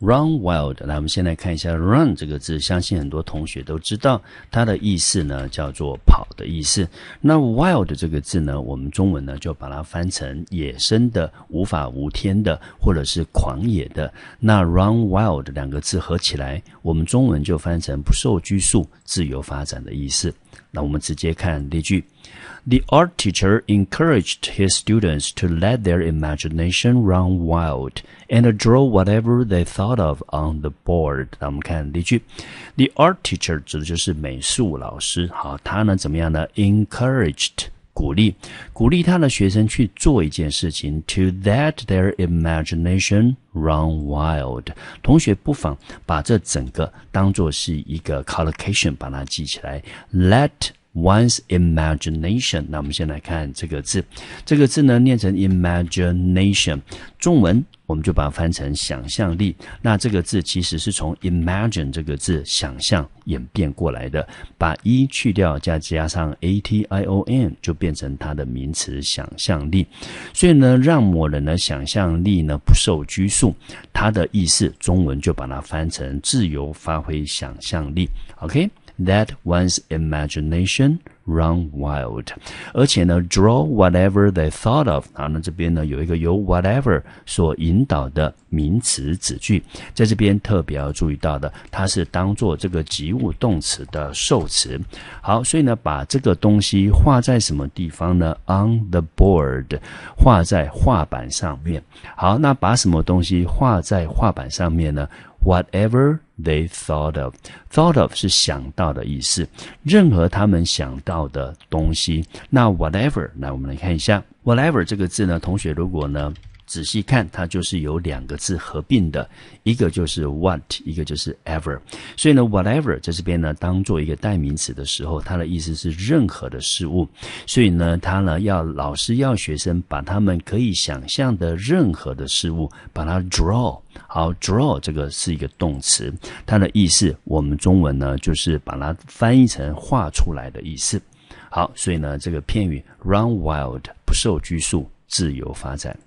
Run wild，那我们先来看一下 run 这个字，相信很多同学都知道它的意思呢，叫做跑的意思。那 wild 这个字呢，我们中文呢就把它翻成野生的、无法无天的，或者是狂野的。那 run wild 两个字合起来，我们中文就翻成不受拘束、自由发展的意思。那我们直接看例句：The art teacher encouraged his students to let their imagination run wild and draw whatever they thought of on the board。那我们看例句：The art teacher 指的就是美术老师，好，他呢怎么样呢？Encouraged。鼓励，鼓励他的学生去做一件事情，to that their imagination run wild。同学不妨把这整个当做是一个 collocation，把它记起来。Let One's imagination。那我们先来看这个字，这个字呢念成 imagination，中文我们就把它翻成想象力。那这个字其实是从 imagine 这个字“想象”演变过来的，把一去掉，再加上 a t i o n，就变成它的名词“想象力”。所以呢，让某人的想象力呢不受拘束，它的意思，中文就把它翻成自由发挥想象力。OK。That one's imagination run wild，而且呢，draw whatever they thought of。啊，那这边呢有一个由 whatever 所引导的名词子句，在这边特别要注意到的，它是当做这个及物动词的受词。好，所以呢，把这个东西画在什么地方呢？On the board，画在画板上面。好，那把什么东西画在画板上面呢？Whatever。They thought of, thought of 是想到的意思。任何他们想到的东西，那 whatever 来，我们来看一下 whatever 这个字呢？同学如果呢？仔细看，它就是有两个字合并的，一个就是 what，一个就是 ever。所以呢，whatever 在这边呢，当做一个代名词的时候，它的意思是任何的事物。所以呢，他呢要老师要学生把他们可以想象的任何的事物，把它 draw。好，draw 这个是一个动词，它的意思我们中文呢就是把它翻译成画出来的意思。好，所以呢，这个片语 run wild 不受拘束，自由发展。